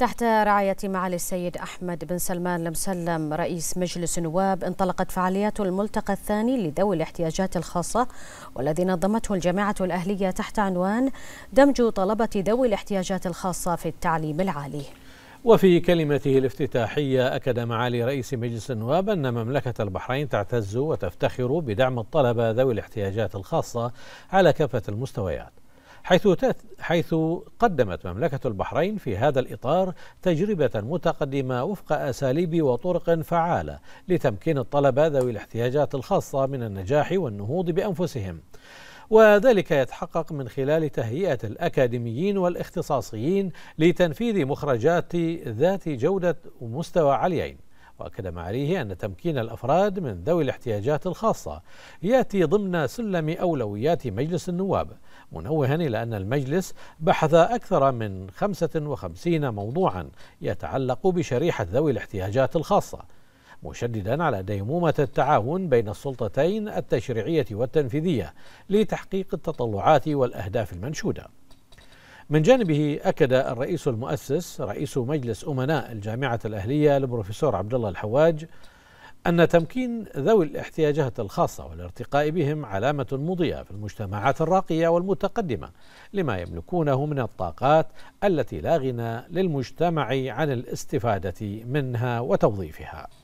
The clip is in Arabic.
تحت رعاية معالي السيد أحمد بن سلمان المسلم رئيس مجلس النواب انطلقت فعاليات الملتقى الثاني لذوي الاحتياجات الخاصة والذي نظمته الجامعة الأهلية تحت عنوان دمج طلبة ذوي الاحتياجات الخاصة في التعليم العالي وفي كلمته الافتتاحية أكد معالي رئيس مجلس النواب أن مملكة البحرين تعتز وتفتخر بدعم الطلبة ذوي الاحتياجات الخاصة على كافة المستويات حيث, حيث قدمت مملكة البحرين في هذا الإطار تجربة متقدمة وفق أساليب وطرق فعالة لتمكين الطلبة ذوي الاحتياجات الخاصة من النجاح والنهوض بأنفسهم وذلك يتحقق من خلال تهيئة الأكاديميين والاختصاصيين لتنفيذ مخرجات ذات جودة ومستوى عاليين وأكد معاليه أن تمكين الأفراد من ذوي الاحتياجات الخاصة يأتي ضمن سلم أولويات مجلس النواب منوها إلى أن المجلس بحث أكثر من 55 موضوعا يتعلق بشريحة ذوي الاحتياجات الخاصة مشددا على ديمومة التعاون بين السلطتين التشريعية والتنفيذية لتحقيق التطلعات والأهداف المنشودة من جانبه أكد الرئيس المؤسس رئيس مجلس أمناء الجامعة الأهلية البروفيسور عبد الله الحواج أن تمكين ذوي الاحتياجات الخاصة والارتقاء بهم علامة مضيئة في المجتمعات الراقية والمتقدمة لما يملكونه من الطاقات التي لا غنى للمجتمع عن الاستفادة منها وتوظيفها